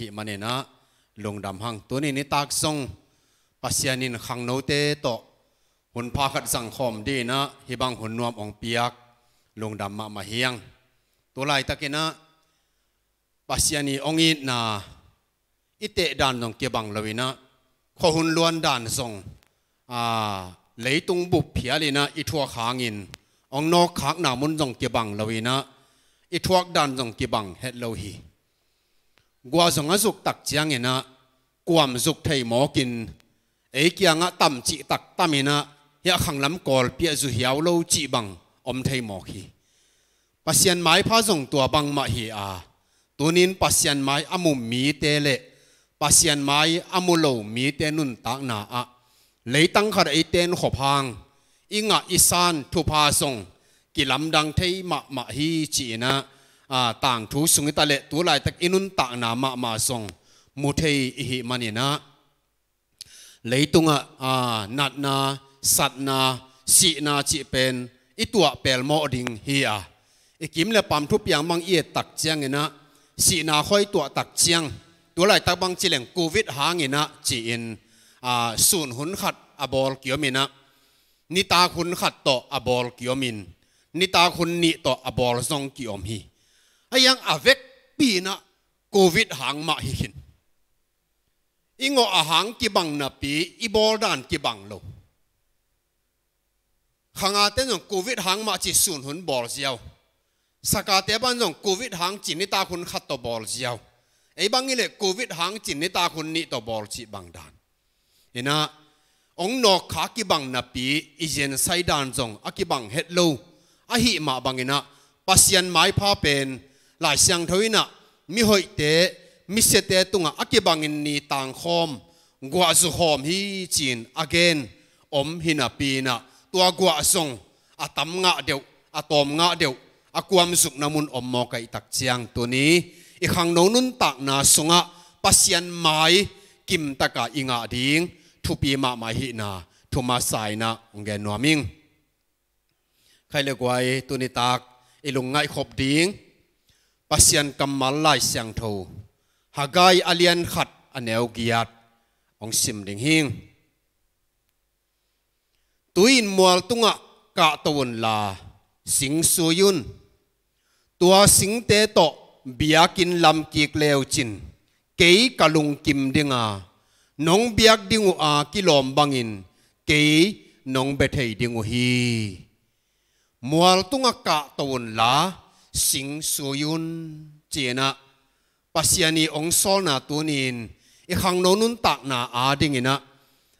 ธิมันเนนะลงดำหัง ตัวนี้นี่ตากซงปัศยานินขังโนเตโตหุ่นพากัดสังคมดีนะฮิบังหุ่นนวมองเปียก ลงดำมามาเฮียงตัวลรตะกินะปัศยานีองอินนาอิเตดานนองเกบังลวินะขหุ่นลวนดานซงอ่าเลยตุงบุบเพียลยนะอิทัวขางินองนอกขากนามุนจงเกบังลวินะอิทัวดานจงเกบังเฮตโลฮี qua dòng á dục tặc chiang nghe na quam dục thầy kin ấy kia ngã tầm chị tặc tam nghe na ya khăng lắm còl bia dù hiếu lâu chị bằng om thầy mó khi pasian mai pha dòng tua bằng mà hi à tunin pasian mai amu mi tê lệ pasian mai amu lâu mi tê nun tạc na à lấy tang khả ấy tên khổ hàng inga isan thu pa song kilam dang thei ma ma hi chi na ต่างทูสุงิตาเลตัวลายตักอินุนต่างนามามาส่งมุทัยอิหิมันีนะเลยตุงะนัดนาสัตนาสีนาจิเป็นอีตัวเปลโมดิงเฮียอีกิมเลปัมทุบยังมังเอียตักเจียงเนะสีนาค่อยตัวตักเจียงตัวลายตักบังจิเลงโควิดหางเนะจีอินสูนหุนขัดอบอลเกียวมินะนิตาคุณขัดต่ออบอลเกียวมินนิตาคุณนิต่ออบอลซองเกียวมี ayang avek pi na covid hang ma hi hin ingo ahang ki bang na pi ibol dan ki bang lo khanga te nong covid hang ma chi sun hun bol ziao saka te ban nong covid hang chin ni ta khun khat to bol ziao ei bang ile covid hang chin ni ta khun ni to bol chi bang dan ina ong no kha ki bang na pi i jen sai dan jong a ki bang het lo a hi ma bang ina pasian mai pha pen lại sang thôi na mi hoi te mi tung te tunga akibang in ni tang khom gwa zu khom hi chin again om hina pi pina tua gwa song atam à nga deu atom à nga deu akuam à zuk namun om mo kai tak chiang tu ni i khang no nun tak na sunga pasian mai kim taka inga ding pi ma mai hi na thuma sai na nge noming khai le kwai tu ni tak ilung ngai khop ding pasian kamal lai siang tho hagai alian khat aneu giat ong sim ding hing tuin mual tunga ka tawon la sing suyun tua sing te to biakin lam kik leo chin kei kalung kim dinga nong biak dingu a kilom bangin kei nong bethei dingu hi mual tunga ka tawon la sing suyun chena pasiani ong sol na tunin i khang no nun tak na a ding ina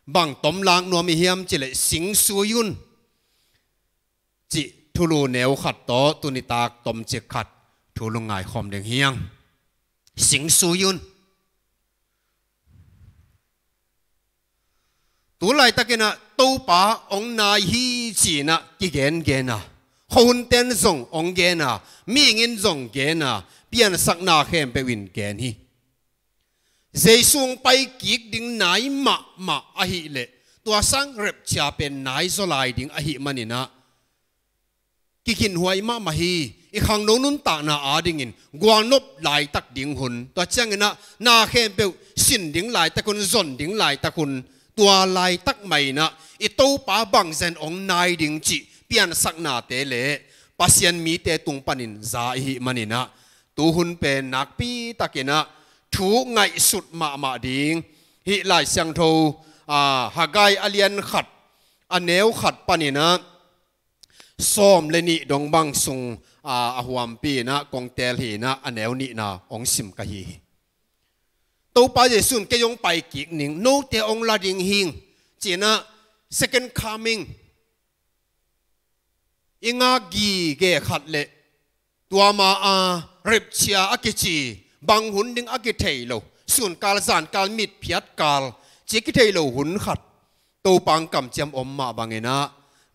bang tom lang no mi hiam chile sing yun, chi thulu neu khat to tuni tak tom che khat thulu ngai khom ding hiang sing yun, tu lai takena to pa ong nai hi chi na ki gen gen na หุ่นเต้นส่งองเกน่ะมีเงินส่งเกน่ะเปี่ยนสักนาเข้มไปวินเกนี่เจียสุงไปกิกดิ่งไหนมามาอะฮิเลตัวสังเร็บชาเป็นไหนโซลายดิ่งอะฮิมันนี่นะกิกินหวยมามาฮีอีกครั้งน้นต่ากนาอาดิ่งินกวานนบหลายตักดิ่งหุ่นตัวเจ้าเงินะนาเข้มไปสินดิ่งหลายตะคุณ่นดิ่งหลายตะคุณตัวลายตักใหม่นะอีตู้ป้าบังเซนองนายดิ่งจี pian sak na te le pasien mi te tung panin za hi manina tu hun pe nak pi takena thu ngai sut ma ma ding hi lai sang tho à hagai alien khat aneu khat panina som le ni dong bang sung à huam pi na kong tel hi na aneu ni na ong sim ka hi to pa je sun ke yong pai ki ning nô te ong la ding hing na second coming อิงากีเกขัดเละตัวมาอาเริบเชียอากิจีบางหุนดึงอากิเทโลส่วนกาลสานกาลมิดเพียดกาลจิกิเทโลหุนขัดตัวปังกำเจีมอมมาบางเงนะ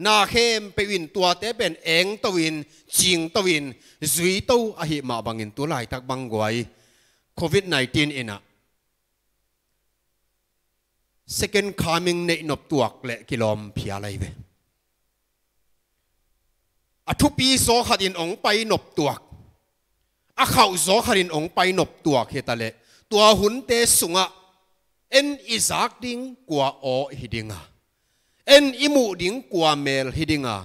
นาเข้มไปวินตัวเตเป็นเองตัววินจิงตัววินจุยตัวอหิมาบางเงินตัวไหลทักบางไวโควิดไ1นเองนะ second coming ในนบตัวกและกิลอมพิยอะไรเว้อาทุปีโซขัดินองไปนบตัวอเข่าโซขัดินองไปนบตัวเฮตาเลตัวหุนเตสุงะเอ็นอิสักดิงกว่าโอฮิดิงะเอ็นอิมูดิงกว่าเมลฮิดิงะ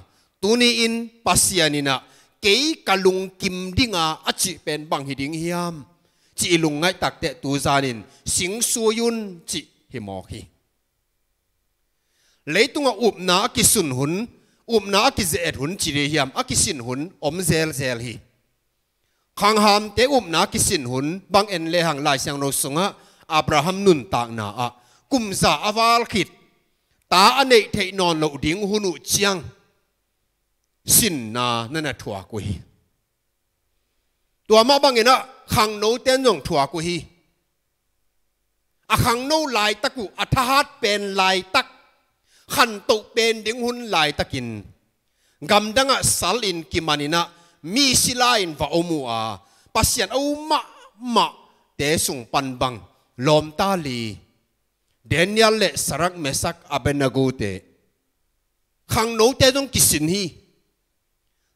ตุนีอินปัสยานินะเกยกลุงกิมดิงะอจิเป็นบังฮิดิงฮิยมจีลุงไงตักเตตูจานินสิงสุยุนจิฮิมอกิเลยตุงอุบนากิสุนหุนอุมนากิเจดหุนจีเรียมอกิสินหุนอมเซลเซลฮีขังหามเตอุมนากิสินหุนบางเอ็นเลหังลายเซียงโรสงะอับราฮัมนุนตากนาอะกุมซาอวาลขิดตาอเนกเทนอนโลดิงหุนุเชียงสินนานันทัาวกุยตัวมาบางเอ็นะขังโนเตนงทัาวกุยอะขังโนลายตะกุอัธหัดเป็นลายตักหันตกเป็นดิ้งหุ่นลายตะกินกำดังอ่ะสาลินกิมานินะมีสิลายนว่าอมัวปัสยันเอามะมะเตสุงปันบังลมตาลีเดนยัลเลสรักเมสักอเบนากูเตขังโนเตต้องกิสินฮี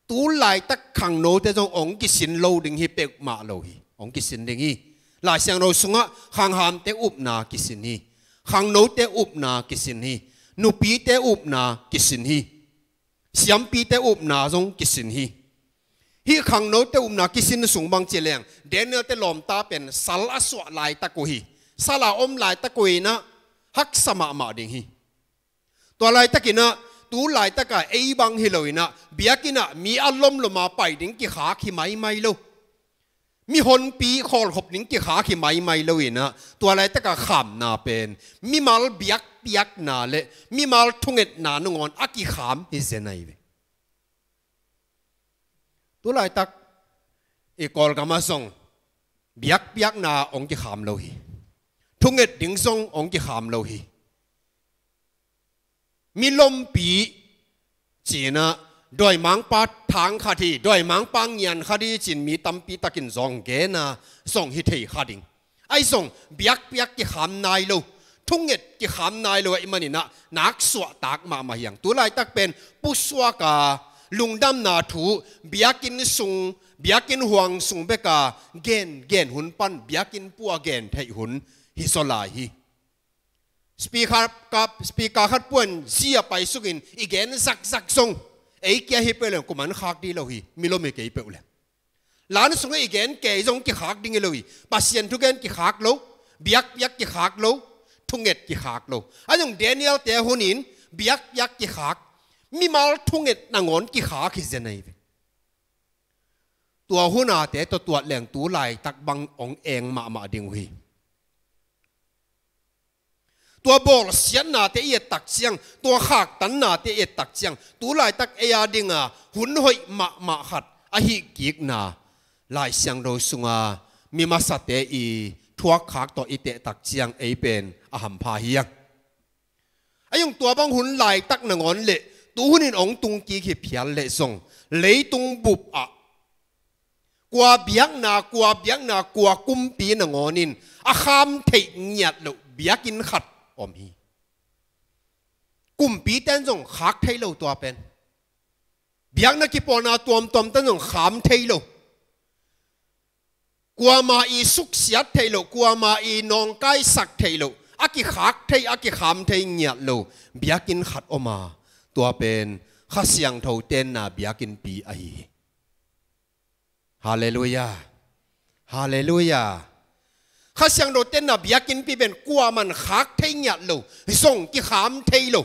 ตูลายตักขังโนเตต้ององกิสินโลดิงฮีเป็กมาโลฮีองกิสินดิงฮีลายเสียงโนสุงะขังหามเตอุบนากิสินฮีขังโนเตอุบนากิสินฮีนูปีเตอุบนากิสินฮีสยามปีเตอุบนาจงกิสินฮีฮีขังโนเตอุบนากิสินสูงบางเจริญเดนเนเตลอมตาเป็นสลาสวลายตะกุฮีสลาอมลายตะกุยนะฮักสมามาดิงฮีตัวลายตะกินะตูลายตะกะไอบังฮิโลยนะเบียกินะมีอารมณ์ลมาไปดิงกิขาขีไม่ไม่โลมีคนปีคอลขบนิ้งก่ขาขี่ไม่ไม่เลยนะตัวลายตะกะขามนาเป็นมีมาลเบียกปียกนาเล มีมาลทุ่งเอ็ดนานงอนอักขามฮิเซนัยเวตัวไรตักอีกอลกามาส่งเบียกเปียกนา องก์ขามเลหิทุ่งเอ็ดดิงส่งองก์ขามเลหิมีลมปีจีนะด้วยมังปาทางคดีด้วยมังปังเงียนคดีจินมีตัมปีตะกินซองเกนะส่งฮิเทคดิงไอส่งเบียกเปียกกขามนายโลทุ่งเง็ดกิขามนายเลยอมันนี่นะนักสวดตักมามาอย่างตัวไรตักเป็นปุสวกาลุงดำนาถูเบียกินสุงเบียกินห่วงสุงเบกาเกนเกนหุนปันเบียกินปัวเกนไทหุนฮิโซลาฮีสปีาร์กับสปีกาขัดป่วนเสียไปสุกินอีเกนสักสักุงไอ้แกฮิเปเลยกุมันขากดีเลยฮมิโลเมเกยเปเลยหลานสุงอ้เกนเกยซงกิขากดิ้งเลยปัสเซียนทุกเกนกิขากโลเบียกเบียกกิขากโลทุงเอ็ดกิขากโลอันยงเดนิเอลเตหุนินเบียกยักกิขากมีมาลทุงเอ็ดนางอนกิขากิเจนไนตัวหุนาเตตัวตัวแหลงตูไหลตักบังองเองมามาดิงวีตัวบอลเสียนนาเตเอตักเสียงตัวขากตันนาเตเอตักเสียงตูไหลตักเอียดิงอ่ะหุนหอยมามาขัดอหิกิกนาลายเสียงโดยสุงามีมาสเตอีทวกขากต่ออิเตตักเสียงเอเป็นอาหัมพาเฮียงไอ้ยงตัวบังหุ่นไหลตักหนังอ่อนเละตัวหุ่นองตุงกีขี้เพียนเละส่งเลยตุงบุบอ่ะกว่าเบียงนากว่าเบียงนากว่ากุมปีหนังอ่อนินอาคามเทียดเลกเบียกินขัดอมฮีกุมปีเต้นส่งขากเทเลกตัวเป็น เบียงนักกิปอนาตัวมตอมเต้นส่งขามเทเลูกกว่ามาอีสุขเสียเทเลูกกว่ามาอีนองไกสักเทเลกอากิขากเทอากิขามเทเงียดลูเบียกินขัดออกมาตัวเป็นข้าเสียงเท่าเต้นนาเบียกินปีไอฮาเลลูยาฮาเลลูยาข้าเสียงโดเต้นนาเบียกินปีเป็นกัวมันขากเทเงียดลูส่งกิขามเทลู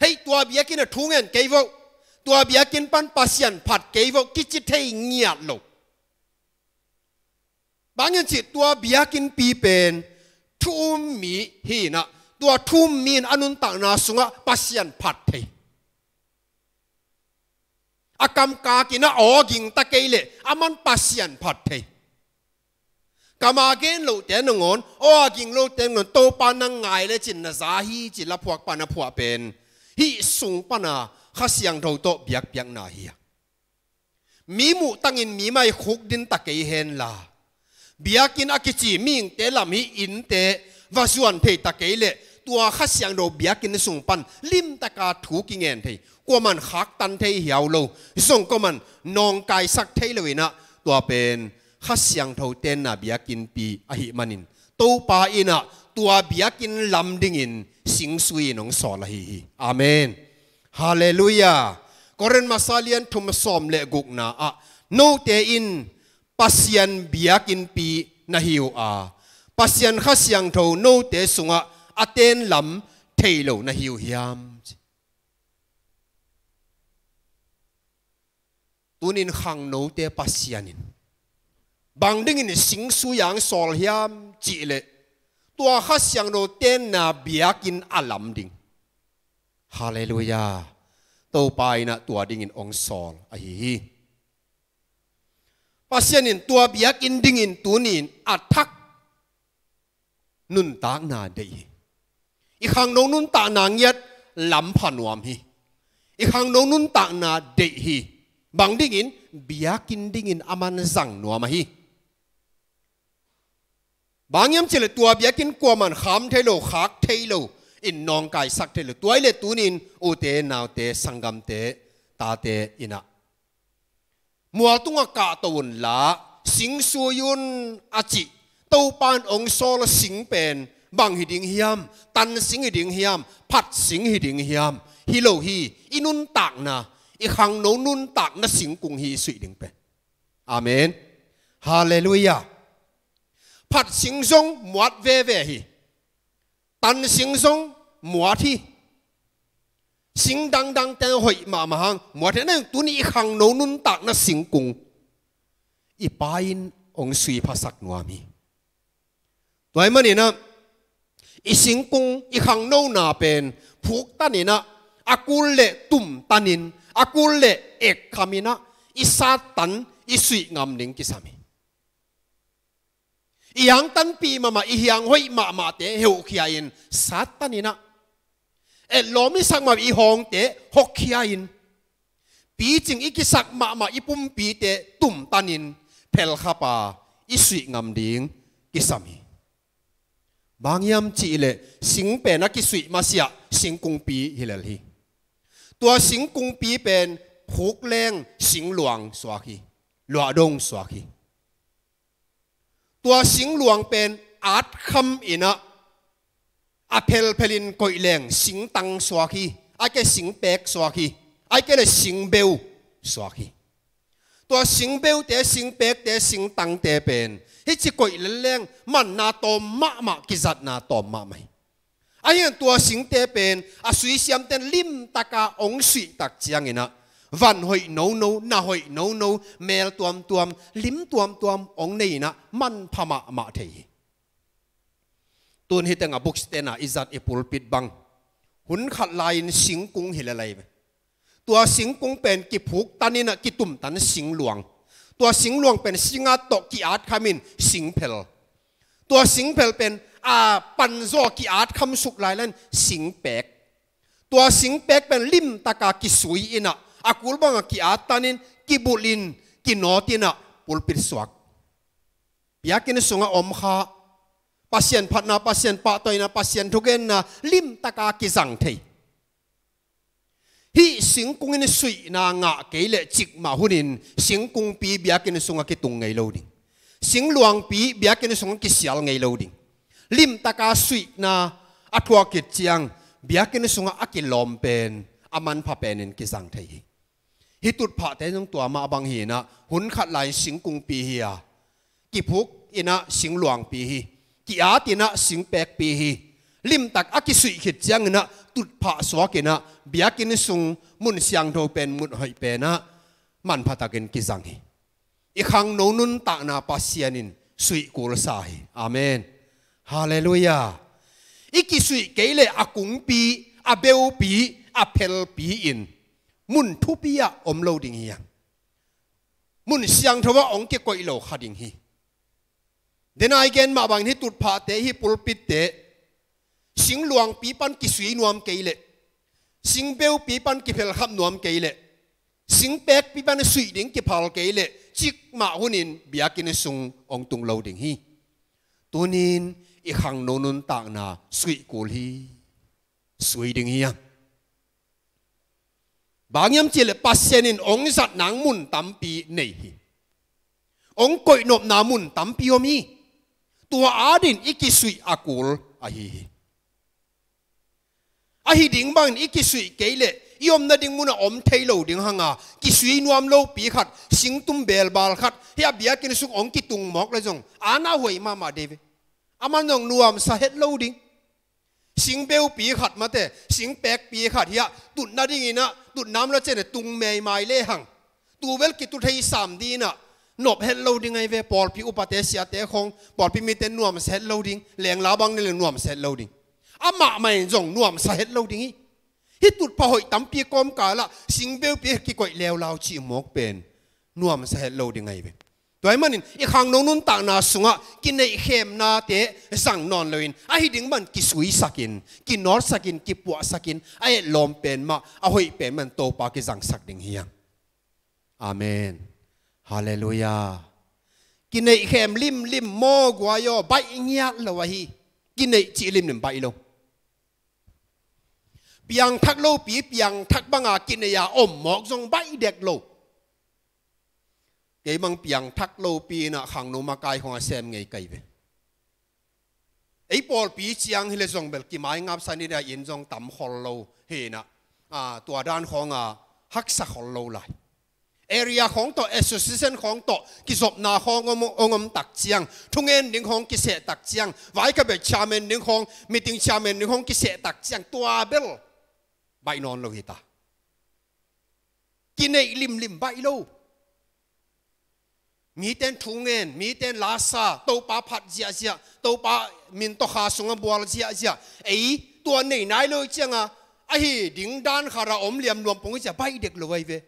ให้ตัวเบียกินทุ่งเงินเกยวตัวเบียกินปันปัสยันผัดเกยวกิจิเทเงียดลูบางอย่างจิตตัวเบียกินปีเป็นทุ่มมีฮีนะตัวทุ่มมีนอนุนต่างนาสุงะปัสยันผัดเทอากรรมกากินะอ๋อกิงตะเกเลอามันปัสยันผัดเทกามาเกนโลเตนงอนอ๋อกิงโลเตนงอนโตปานังไงเลจินนะซาฮีจิละพวกปานะพวกเป็นฮีสุงปานาข้าเสียงเราโตเบียกเบียงนาเฮียมีหมูตั้งอินมีไม่คุกดินตะเกเฮนลา biakin akichi ming te lam hi in te và suan thei ta kể lệ tua khát siang đồ biakin sung pan lim ta ca thu kinh ngen thei ko man khắc tan thei hiao lo song ko man nong cai sắc thei lời na tua pen khát siang thâu tên na biakin pi a hi manin to pa ina tua biakin lam ding in sing sui nong so la hi hi amen hallelujah koren masalian thum som lệ guk na a no te in pasian biakin pi na hiu a pasian kha siang tho no te sunga aten lam thailo na hiu hiam tunin khang no te pasianin bang ding in sing su yang sol hiam chi le tua kha siang no ten na biakin alam ding hallelujah to pai na tua ding in ong sol a hi hi pasien in tua biak in dingin in tun in nun ta na dei i khang no nun ta na ngiat lam phanwam hi i khang no nun ta na dei hi bang dingin in biak in ding aman zang nuam hi bang yam chele tua biak in kwa man kham thailo khak lo in nong kai sak thailo tuai le tunin u te nau te sangam te ta te ina mua tung a cả tuần lá sinh suy yun a à chị tàu pan ông so là sinh bền bằng hi đình hiam tan sinh hi đình hiam phát sinh hi đình hiam hi lâu hi inun tạc na i khang nấu nun tạc na sinh cùng hi suy đình bền amen hallelujah phát sinh song muat về về hi tan sinh song muat hi สิงดังดังแต่หอยมามาหังหมดแล้วนั่งตัวนี้ขังโนนุนตักนะสิงกุ้ง อีป้ายนองสุยภาษาหนวมีตัวเอม่นนี่นะอีสิงกุ้งอีขังโนนาเป็นผูกตานี่นะอากูเลตุ่มตานินอากูเลเอกคามินะอีซาตันอีสุยงามนิงกิสามี อียังตันปีมามาอียังหอยมามาเตะเฮวขี้ยินซาตานี่นะเอ็ดลมิีสักมาอีหงเตะหกขี้อินปีจึงอีกิสักมามาอีปุ่มปีเตะตุ่มตันินเพลข้าปาอีสุยงามดิ่งกิสามีบางยามจีเลสิงเป็นนักกิสุยมาเสียสิงกุงปีฮิเลลีตัวสิงกุงปีเป็นผูกแรงสิงหลวงสวากีหลวดงสวากีตัวสิงหลวงเป็นอาร์ตคำอินะ a phel phelin koi leng sing tang swa khi ai cái sing pek swa khi ai cái là sing beu swa khi to sing beu te sing pek te sing tang te pen hi chi koi leng man na to ma ma ki zat na to ma mai ai hiện tua sing te pen a suy siam ten lim taka ong suy tak chiang ina van hoi no no na hoi no no mel tuam tuam lim tuam tuam ong nei na man phama ma thei ตุนฮิตงาบุกสเตน่าอิจัดอีปุลปิดบังหุนขัดลายสิงกุงฮิลอะไรตัวสิงกุงเป็นกิผูกตานินะกิตุ่มตันสิงหลวงตัวสิงหลวงเป็นสิงอาตกิอาตขามินสิงเพลตัวสิงเพลเป็นอาปันโซกิอาตคำสุกลายเล้นสิงเป็กตัวสิงเป็กเป็นลิมตะกากิสุยอินะอากูลบังกิอาตานินกิบุลินกินอตินะปุลปิดสวักยากินสุงอมคา pasien phát na pasien pa toy na pasien gen na lim ta taka ki zang thei hi singkung in sui na nga keile chik ma hunin singkung pi biakin sunga ki tung ngei lo ding sing luang pi biakin sunga ki sial ngei lo ding lim ta taka sui na atwa ki chiang biakin sunga akilom pen aman pha pen in ki zang thei hi tut pha te jong tua ma bang hi na hun khat lai singkung pi hi a ki phuk ina sing luang pi hi ki a ti na sing pek pi hi lim tak a ki sui khit chang na tut pha swa ke na bia kin sung mun siang tho pen mun hoi pe na man pha takin ki jang hi i khang no nun ta na pa in sui kul sa hi amen hallelujah i ki sui ke le a kung pi a beu pi a phel pi in mun thu pi ya om lo ding hi ya mun siang tho wa ong ke koi lo khading hi เดนไอเกนมาบางที่ตุดพาเตฮิปุลปิดเตสิงหลวงปีปันกิสุยนวมเกเลสิงเบลปีปันกิเพลขับนวมเกเลสิงเป็กปีปันสุยดิงกิพาลเกเลจิกมาหุนินเบียกินสุงองตุงเลาดิงฮีตัวนินอีขังโนนุนตากนาสุยกุลฮีสุยดิงฮีบางยามเจเลปัสเซนินองสัตนางมุนตัมปีเนฮีองกอยนบนามุนตัมปีโอมี tua adin ikisui akul ahi ahi ding bang ikisui keile iom na ding muna om thailo ding hanga kisui nuam lo pi khat sing tum bel bal khat ya bia kin suk ong ki tung mok la jong ana hoi ma ma deve ama nong nuam sa het lo ding sing beu pi khat ma te sing pek pi khat ya tun na ding ina tun nam la chen tung mai mai le hang tu bel ki tu thei sam di na นบเฮลโลดิงไงเวปอลพิอุปเทศยาเตคงปอลพิมีแตนนวมเซลโลดิงแหลงลาบังนี่เลงนวมเซลโลดิงอามาไม่จงนวมเซลโลดิงฮิตุดพะหอยตั้มปีกอมกาละสิงเบลเปียก่กอยเลวลาวจีมกเป็นนวมเซลโลดิงไงเวตัวไอ้มันนอีขังนงนุนต่างนาสุงะกินในเข้มนาเตะสั่งนอนเลยนไอ้ดิ่งมันกิสุยสักิน กินนอสักิน กิปวสักินไอ้ลมเป็นมาเอาหอยเป็นมันโตปากิสั่งสักดิ่งเฮียงอเมนฮาเลลูยากินไอเข็มลิมลิมโมกวายอใบเงียดเลวะฮีกินไอจีลิมหนึ่งใบลงเปียงทักโลปีเปียงทักบังอากินไอยาอมหมอกทรงใบเด็กโลเกมังเปียงทักโลปีน่ะขังโนมากายหัวเซมไงไกเวไอ้ปอลปีเชียงฮิเลซงเบลกิมายงับสันนี่ได้ยินซงต่ำคอลโลเฮนะอ่าตัวด้านของอ่ะฮักสักคอลโลไหล area ของตัว association ของตัวกิจบนาของององมตักเจียงทุ่งเงินหนึ่งของกิเสตักเจียงไว้กับแบบชาเมนหนึ่งของมีติงชาเมนหนึ่งของกิเสตักเจียงตัวเบลใบนอนโลหิตากินในลิมลิมใบโลมีเต้นทุ่งเงินมีเต้นลาซาตัวปลาผัดเจียเจียตัวปลามินตัวขาสุงบัวเจียเจียไอตัวไหนไหนเลยเจียงอ่ะไอ้ดิ่งด้านขาราอมเหลี่ยมรวมปงจะใบเด็กเลยเว้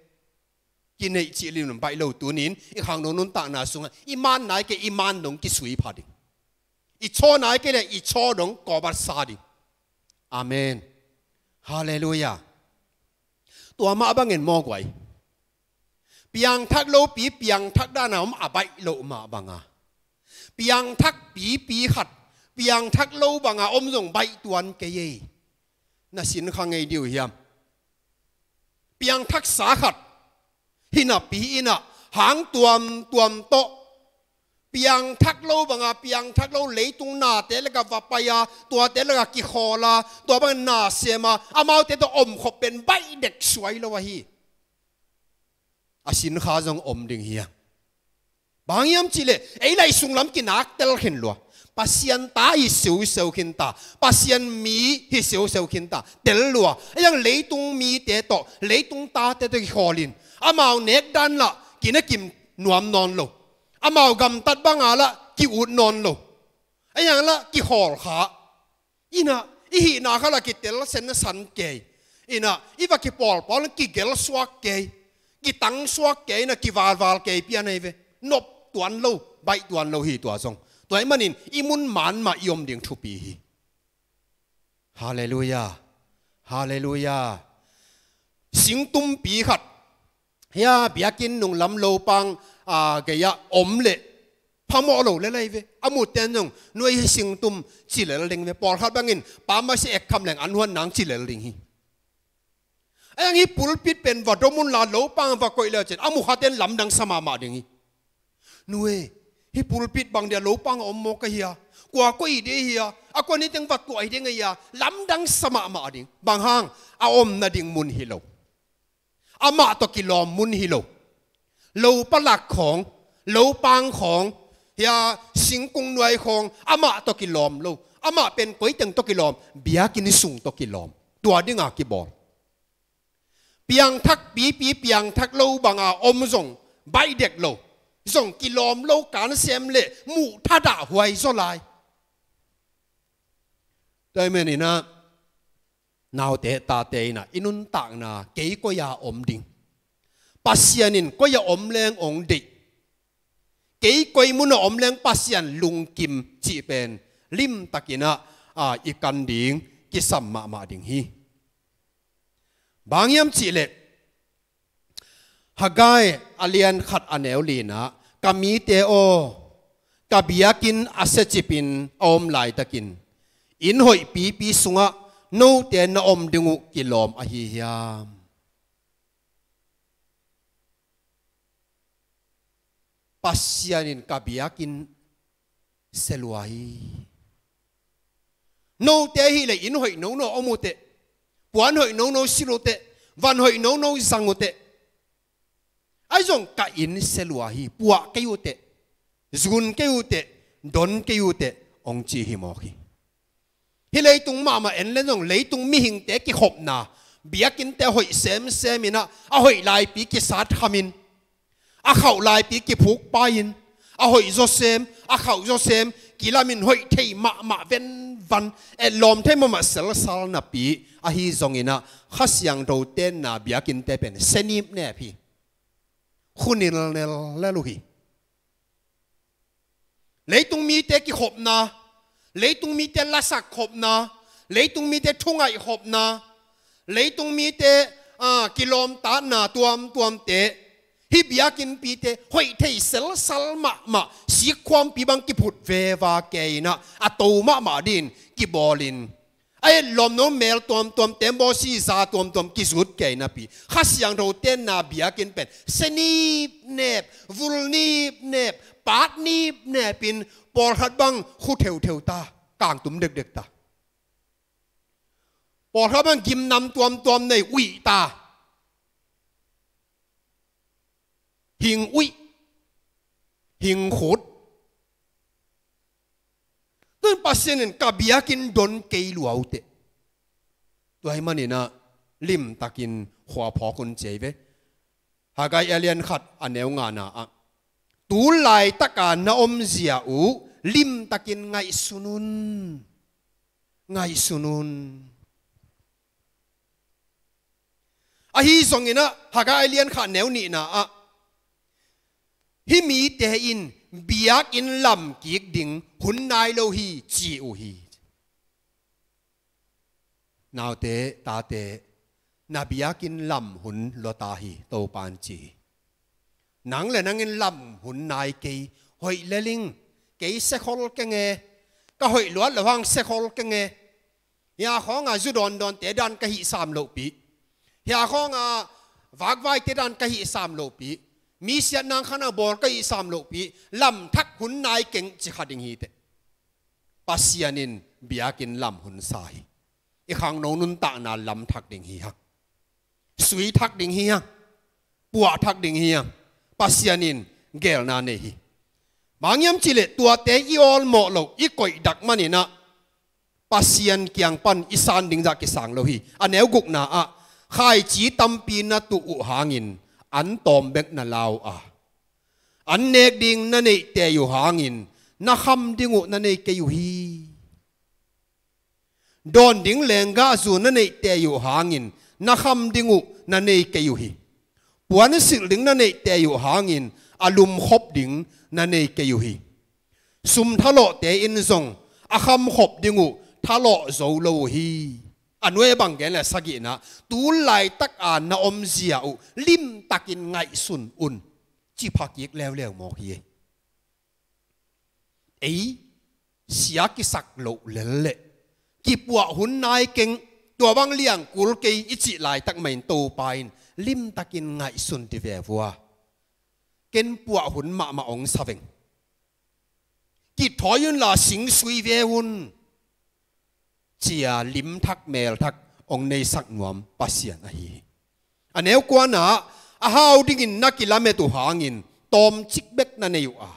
กินไอจีลิมไปเราตัวนี้อีหางนนนตานาสุงอีมันไหนก็อีมันนงกิสุยพาดิอีชอไหนก็เนี่ยอีชอนงกอบาซาดิอาเมนฮาเลลูยาตัวมาบังเงินมอกไว้เปียงทักโลปีเปียงทักด้านน้ำอับไปโลมาบังอาเปียงทักปีปีขัดเปียงทักโลบังอาอมส่งใบตวนเกยน่ะสินข้างไงเดียวเฮียมเปียงทักสาขัดหินอปีอินะหางตัวมตัวมโตปียงทักเลาบังอาปียงทักเลาเลยตรงหน้าเตะแล้วก็วับไปยาตัวเตะแล้วก็กิคอลาตัวบังหน้าเสียมาอามาเตะตัวอมขบเป็นใบเด็กสวยแล้ววะฮีอาสินข้าจงอมดิ่งเฮียบางยามจิเลไอ้ไรสุงลำกินักเตลเห็นลัวปัสยันตาอิสิวเซวขินตาปัสยันมีฮิสิวเซวขินตาเตลลัวไอ้ยังเลยตรงมีเตะต่อเลยตรงตาเตะตัวคอลิน amao nek dan la ki na kim nuam non lo amao gam tat banga la ki ut non lo ayang la ki hor kha ina ihi na kha la ki tel la sen na san ke ina iwa ki pol pol ki gel swak ke ki tang swak ke na ki wal wal ke pia nei ve nop tuan lo bai tuan lo hi tua song tuai manin imun man ma yom ding pi hi hallelujah hallelujah สิงตุ้มปีขัด hia biakin nung lam lo pang à cái ya om lệ pha mò lo lệ lệ về amu tên nung nuôi sinh tum chỉ lệ linh về bỏ khát bang in pa ma sẽ kham lệ an huan nang chỉ lệ linh hi anh ấy pulpit pen và đông môn là lo pang và coi lệ chết amu khát tên lam đang sama ma đình hi nuôi hi pulpit bang dia lo pang om mò cái hia qua coi đi hia à qua ni tiếng vật của ai đi ngay hia lam đang sama ma đình bang hang a om na ding mun hi lâu อามาตกิลอมมุนฮิโลโลปลักของ โลปังของเฮียสิงกุงนวยของอามาตกิลอมโลอามาเป็นก๋วยเตงตกิลอมเบียกินสุงตกิลอม ตัวดิงอากิบอลเปียงทักปีปีเปียงทักโลบังอาอมจง ใบเด็กโลสงกิลอมโลการเซมเลมู่ท่าดาหวยโซไลาได้ไหมนี่นะ nào để ta để na inun ta na kế có ya ôm đinh pasianin có ya ôm lên ong đi kế có muốn ôm lên pasian lung kim chỉ bên lim na, à ikan ding kisam ma ma ding hi bang yam chỉ lệ hagai alian khat anel lina kami te o kabiakin asechipin om lai takin in hoi pi pi sunga nu tiền nó om đi ngục kỳ lòm a hi hiam pasianin kabiakin seluai nu te hi le in hoi no no omute puan hoi no no silote van hoi no no sangote ai dòng cả in seluai puak kayute zun kayute don kayute ông chi hi mo khi hi lấy tung mà mà anh lên rồi lấy tung mi hình tế cái hộp na bia kinh tế hội xem xem mina à hội lại bị cái sát hamin à khẩu lại bị cái phục in, à hội do xem à khẩu do xem kỳ là mình hội thấy mạ mạ ven văn em lom thêm mà mà sel sal na bị à hi zong ina khá siang đầu tiên na bia kinh tế bên senim nè phi khunil nel leluhi lấy tung mi tế cái hộp na เลลยตตงมีแ่ักษงไอขบนะเลยต啲งมีแต่อ่ากิโลมตานาตัวมตัวมเตะฮิบยากินปีเตหหอยเทเซลสลมามาสีความปีบังกิพุดเววาเกยนะอะตูมะมาดินกิบอลินไอ้ลมน้องเมลตัวมตัวมเต็มบอสีซาตัวมตัวมกิสุดเกยนะปีข้าสิ่งเราเต้นนาบียากินเป็นซนีบเนบวุลนีบเนบปาดนีบเนบเป็นปอลขัดบังคู่เทวเทวตากางตุ่มเด็กๆตาปอลขัดบังกิมนำตัวมตัวมในอุยตาหิงอุยหิงขุดต้นปัสเซนกับเบียกินดนเกลัวเอาเตตัวให้มันนี่นะลิมตักินหัวพอคนเจ๋เวหากไอเอเลียนขัดอันเนวงานนะตูลายตะการนอมเสียอู lim takin ngai sunun ngai sunun a hi song ina haga alien kha neu ni na a hi mi te in biak in lam kiek ding hun nai lo hi chi u hi nào te ta te na biak in lam hun lo ta hi to pan chi nang le nang in lam hun nai ke hoi le ling cái xe khol cái nghe cái hội lúa là hoang xe khol cái nghe nhà khó ngà du đòn đòn tế đàn cái hị sam lộ bị nhà khó ngà vác vai tế đàn cái hị sam lộ bị mi xe nang khana bor cái hị sam lộ bị làm thắc hun nai keng chỉ khát đình hị thế pasianin biakin làm hun sai cái e hàng nô nun tạ na làm thắc đình hị hắc suy thắc đình hị hắc bùa thắc đình hị hắc pasianin gel na này bang yam chi le tua te i ol mo lo i koi dak mani na pasian kiang pan isan ding ja ki sang lo hi aneu guk na a khai chi tam pi na tu u hangin an tom bek na lao a an nek ding na nei te yu hangin na kham ding u na nei ke yu hi don ding lenga zu na nei te yu hangin na kham ding u na nei ke yu hi puan sil ding na nei te yu hangin อารมณ์คบดิ่งนั่นเองเกยุฮีสุมทะเลเตอินซงอาคำขบดิ่งุทะเลโซโลฮีอันเวบังแกนแหละสกินะตูาลตักอ่านนาอมเสียอุลิมตักินไงสุนอุนจีพักยิกแล้วแล้วมอกเยเอเสียกิสักโลเลเลกิบวะหุนนายเก่งตัวบางเลี้ยงกุลเกยอิจิายตักเหม็นโตไปลิมตักินไงสุนที่เววัว跟不混马马昂啥文，佮台湾啦薪水别混，只啊林塔梅塔昂内 sắc nuam pasian ahi. Anel kwa na ahaw dingin na kilame tu hangin tom chikbek na nayu a.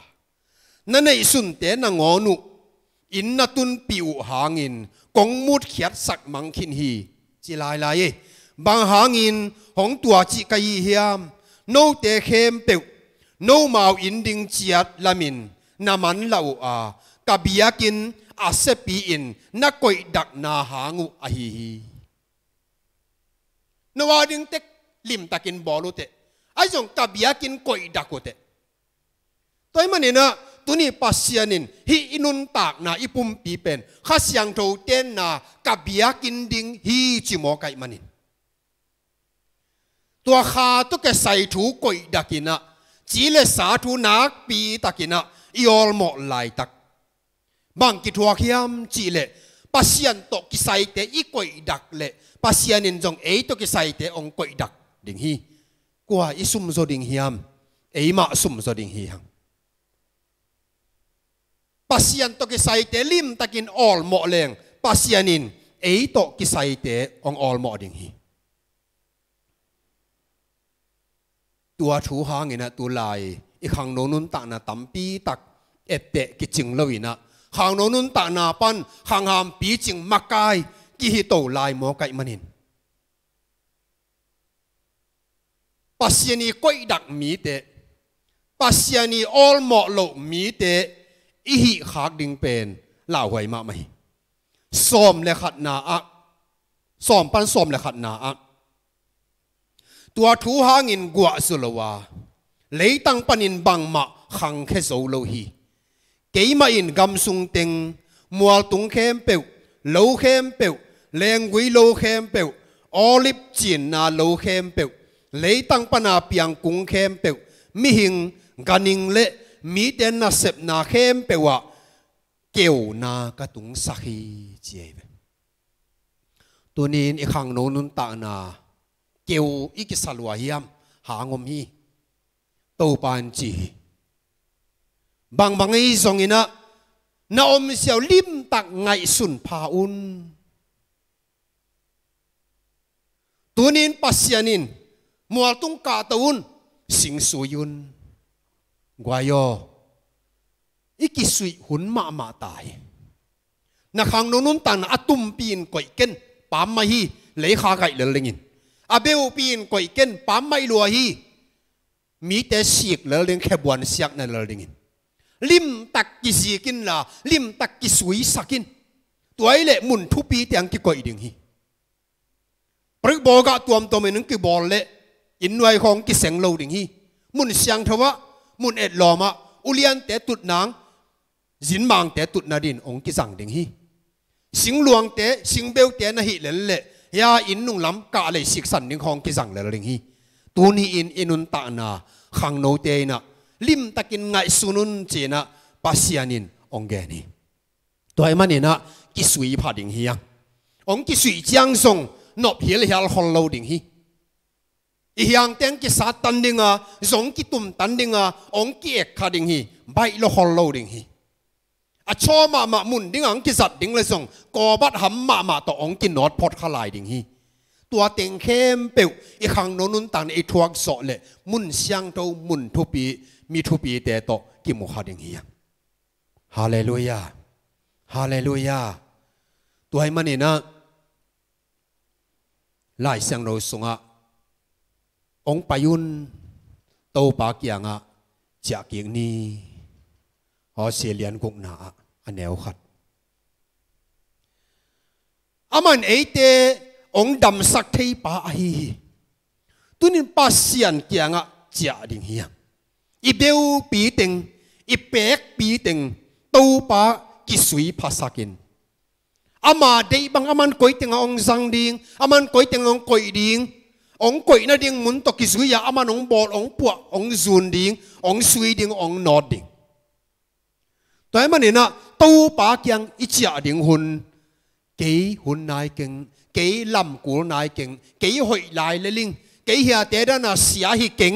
Na nay sunte na ngonu in na tun piu hangin kong mut khiat sak mang khin hi chi lai lai bang hangin hong tua chi kai hiam no te khem peu no mau in ding chiat lamin naman lau a kabiakin a in na koi dak na hangu a hi hi no wa ding tek lim takin bolu te ai jong kabiakin koi dakote toy manina tuni pasianin hi inun tak na ipum pipen, pen khasyang tho ten na kabiakin ding hi chimo kai manin tua kha to ke sai thu koi dakina chỉ là xã thu nạc bị tắc kia iol mọ lại tắc bằng cái thuật hiểm chỉ là pasian to kí sai tế ít quậy đặc lệ pasian in dòng ấy to kí sai tế ông quậy đặc đình hi qua ít sum do đình hiam ấy mà sum do đình hiam pasian to kí sai tế lim takin all mọ leng pasian in ấy to kí sai tế ông all mọ đình hi ตัวชูหางนะตัวลายอีกหางโนนุนตักนาตัมปีตักเอเปะกิจิงลวินะหางโนนุนตักนาปันหางหามปีจิงมักกายกิฮิโตลายหมอไก่มันินปัสยานีก้อยดักมีเตปัสยานีออลหมอโลมีเตะอิหิขากดิงเป็นเล่าหวยมาไหมซ้อมและขัดนาอักซ้อมปันซ้อมและขัดนาอัก tua thu hang in gua su lo wa lấy tang pan in bang ma khăng khe sâu lo hi kế mà in gam sung teng mua tung khem peu lâu khem peu leng gui lâu khem peu olive chin na lâu khem peu lấy tang pan na piang cung khem peu mi hình ganing le mi den na sep na khem peu wa kêu na ka tung sakhi chieve tunin ikhang nonun ta na kêu ít cái sa lúa hiam hạ ngom hi tàu bàn chi bằng bằng ấy dòng ina na om xiao lim tak ngại sun pa un tunin pasianin mual tung cả taun sing suyun guayo iki sui hun ma ma tai na khang nonun tan atum pin koi ken pam ma hi lấy kha gai le lengin อาเบลปีนก่อยเก่นปั๊มไม่รัวฮีมีแต่สีกเลอเลียงแค่บวนเสียกนั่นเลอเลียงลิมตักกิสีกินละลิมตักกิสวยสักินตัวไอ้เละมุนทุปีเตียงกิก่อยดิ่งฮีปรึกบอกกะตัวมตัวเมนึงกิบอลเละอินไวของกิเสงเลาดิ่งฮีมุนเสียงทวะมุนเอ็ดลอมะอุลียนแต่ตุดนางจินมังแต่ตุดนาดินองกิสังดิ่งฮีสิงหลวงแต่สิงเบลแต่นะฮิเลเละ ya in nung lam ka le sik san ning hong ki jang le ring hi tu ni in inun ta na khang no te na lim takin ngai sunun che na pasianin ongge ni toy mani na ki sui pha ding hi yang ong ki sui chiang song nop hiel hial hol lo ding hi i hiang teng ki sat tan ding a zong ki tum tan ding a ong ki ek kha ding hi bai lo hol lo ding hi อชอมามามุนดิ้งอังกิสัตดิ้งเลยส่งกอบัดหำมามาต่อองกินนอดพอดขลายดิ้งฮีตัวเต็งเข้มเปวอีขังโนนุนตันอีทวกสอเลยมุนเสียงโตมุนทุปีมีทุปีแต่ต่อกิมุขาดิ้งฮีฮาเลลูยาฮาเลลูยาตัวให้มันนี่นะหลายเสียงเราส่งอ่ะองปายุนโตปากยังอ่ะจากเกียงนี้ họ liên cũng na anh em khát aman ấy thế ông đâm sắc thấy bà hi tu nên bà xiên kia ngạ chả đình hiang i beu pi tình i bẹc pi tình tâu bà kí suy phá sakin ama đây bằng aman coi tiếng ông giang điên aman coi tình ông coi điên ông coi na điên muốn to kí suy ya aman ông bọt ông puạ ông zun điên ông suy điên ông nọt điên ตัวมันนี่นะตู้ปาเกียงอิจฉาดิ่งหุ่นกี่หุ่นนายเก่งกี่ลำกูนายเก่งกี่หอยลายเลลิงกี่เฮียเตระนะเสียหิเก่ง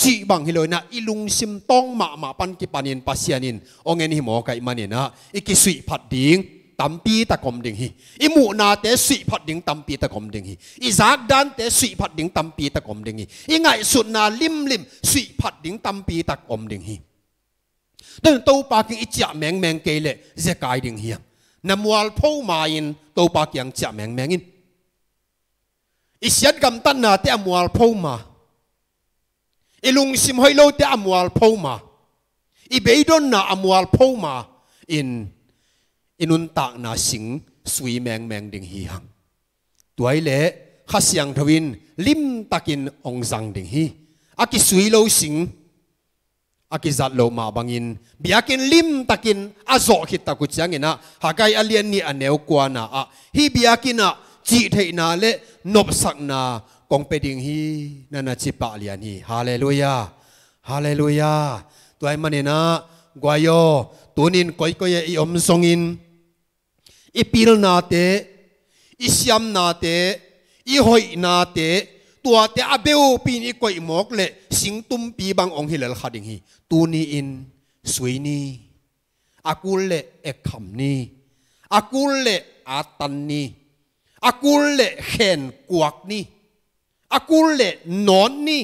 จีบังฮิโลนะอิลุงซิมต้องมามาปันกิปันินปัสยานินองเงินหิหมอไก่มันนี่นะอีกิสุยผัดดิ่งตัมปีตะกมดิ่งฮีอิมูนาเตสุยผัดดิ่งตัมปีตะกมดิ่งฮีอิซากดันเตสุยผัดดิ่งตัมปีตะกมดิ่งฮีอิไงสุดนาลิมลิมสุยผัดดิ่งตัมปีตะกมดิ่งฮี tên tàu ba cái ít chạm mèng mèng kê lệ dễ cài đình hiệp nằm wal phô mà in tàu ba cái chạm mèng mèng in ít xét cầm tân là thế wal phô mà ít lung sim hơi lâu thế wal phô mà ít bấy đôn là wal phô mà in inun tak na sing suy mèng mèng đình hi hằng tuổi lệ khá siang thawin lim takin ông zang đình hi aki suy lâu sing akizat lo ma bangin biakin lim takin azo hit takut siangina hakai alian ni aneu kuana a hi biakina chi na le nop sakna kongpeding hi nana chi pa lian hi hallelujah hallelujah tuai manena gwayo tunin koi koi e i om songin i na te i na te ihoi na te ตัวเตอเบลปีนี้ก็อิมอกเละสิงตุ้มปีบางองค์ฮิเลลขัดิ่งฮีตูนีอินสวยนีอากูเละเอกคำนีอากูเละอาตันนีอากูเละเขนกวกนีอากูเละนอนนี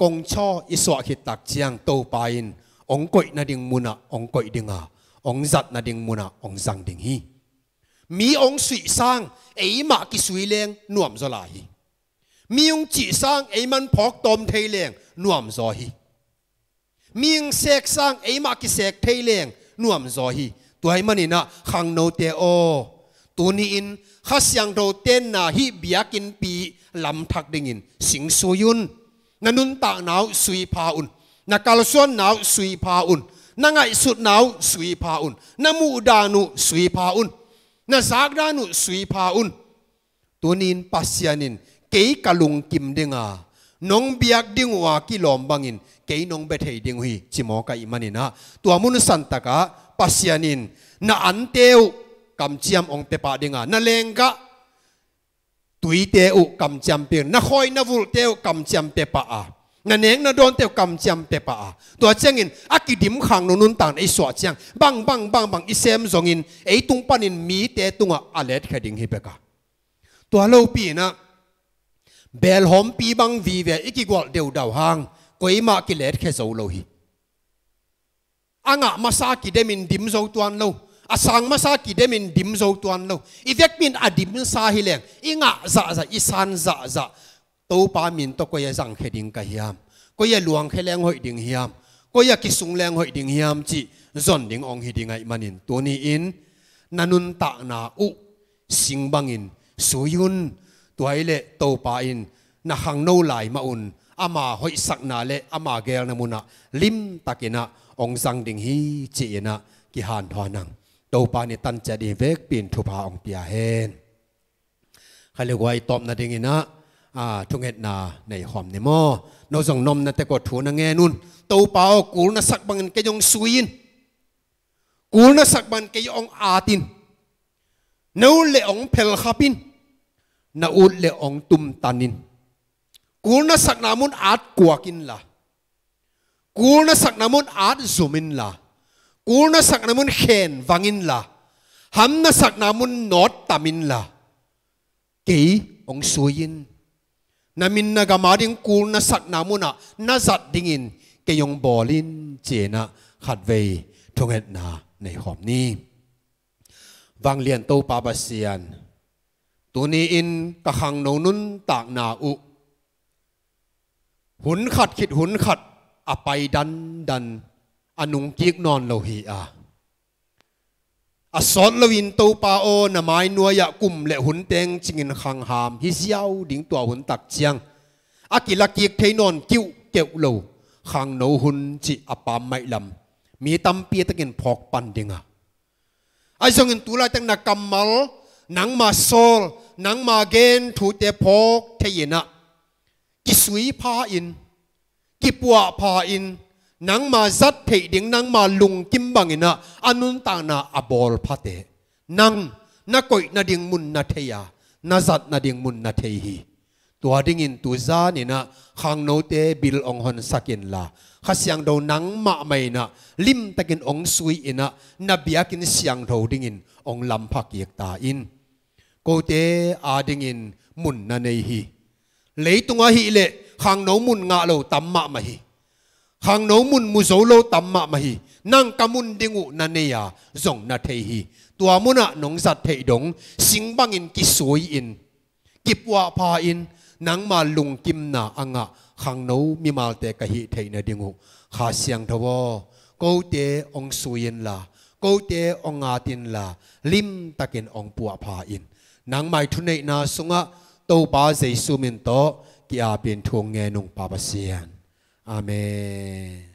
กงช่ออิสวะขิตักเชียงโตปายินองกอยนาดิ่งมุนะองกอยดิ่งอาองจัดนาดิ่งมุนะองจังดิ่งฮี mi ông suy sang ấy mà cái suy lên nuông rồi lại mi ông chỉ sang ấy man phok tom thấy lên nuông rồi hi mi ông sẹc sang ấy mà cái sẹc thấy lên nuông rồi hi tuổi mình nè khăng nô tê ô tu ni in khá sang đầu tiên là hi bia kinh pi làm thắc đình in sing suyun na nun ta náo suy pa un na kal suan náo suy pa un na ngai sut náo suy pa un na mu da nu suy pa un na sak danu sui pa un tunin pasianin ke kalung kim denga nong biak dingwa ki lombangin ke nong bethei ding hui chimo ka imanina tuamun santaka pasianin na anteu chiam ong pepa dinga na lenga tuite u kamchiam pe na khoi na vul teu kamchiam pa a nga neng na don teu kam cham pe pa to chang in akidim khang no nun tan ei so chang bang bang bang bang isem zong in ei tung pan in mi te tunga alet à khading hi pe ka to lo pi na bel hom pi bang vi ve iki gol deu dau hang koi ma ki let khe zo lo hi anga masa ki demin dim zo tuan lo asang masa ki demin dim zo tuan lo ivek min adim sa hi leng inga za dạ za dạ, isan za dạ za tô ba min to ko ya zang khe ding ka hiam ko ya luang khe leng hoi ding hiam ko ya ki sung leng hoi ding hiam chi zon đình ong hi ding ai manin to ni in nanun ta na u sing bangin suyun tuai le tô pa in na hang nô lai ma un ama hội sắc na le ama gel na muna lim na ông zang đình hi chỉ na ki han thwa nang tô pa ni tan cha di vek pin thu pa ong pia hen khale wai tom na đình ina à thung hết à, na này hòm này mò nó dòng nom na te có thua na nghe nun tàu bao cú na sắc bằng cái dòng suyin cú na sắc bằng cái dòng atin nấu lệ ông pel khapin na ut ông tum tanin cú na sắc na muốn át quakin là cú na sắc na muốn át zoomin là cú na sắc na muốn vangin là ham na sắc na nốt tamin là kỹ ông suyin นามินนากามาดิงกูลนัสัตนามุนะนัสัตดิงินเกยงบอลินเจนะขัดเวทงเหอนาในหอมนี้วังเลียนโตปาบาเซียนตัวนี้อินกะหังนนุนตากนาอุ หุนขัดคิดหุนขัด อไปดันดัน อนุงกิกนอนโลหีอาอสอนลวินตปาโอนาไม้นัวยากุมและหุนเตงจิงินขังหามฮิซาวดิ่งตัวหุนตักเจียงอากิลกิกเทนอนกิวเกียวโลขังโนหุนจิอปามไม่ลำมีตัมเปียตะกินพอกปันดิงะไอซงินตุลาตังนักกรรมลนังมาโซลนังมาเกนถูเตพอกเทยนะกิสุยพาอินกิปัวพาอิน nang ma zat thei ding nang ma lung kim bang ina anun ta na abol à phate nang na koi na ding mun na theya à, na zat na ding mun na thei hi tua ding in tu za ni na khang no te bil ong hon sakin la kha siang do nang ma mai na lim takin ong sui ina na biakin siang tho ding in ong lam phak yek ta in cô te a à ding in mun na nei hi lấy tung a hi lệ khang nấu mun nga lo tam ma mà hi hàng nô mun mu zô lo tam ma ma hi nang kamun dingu na ne ya zong na thei hi tua muna nong zat thei dong sing bang in ki soi in ki pwa pa in nang ma lung kim na anga khang nô mi mal te ka hi thei na dingu ha siang thawo ko te ong suin la cô te ông a in la lim ta takin ông pua pa in nang mai thu thunei na sunga tàu ba zai sumin to ki a bin thuang nge nung pa ba sian 아멘.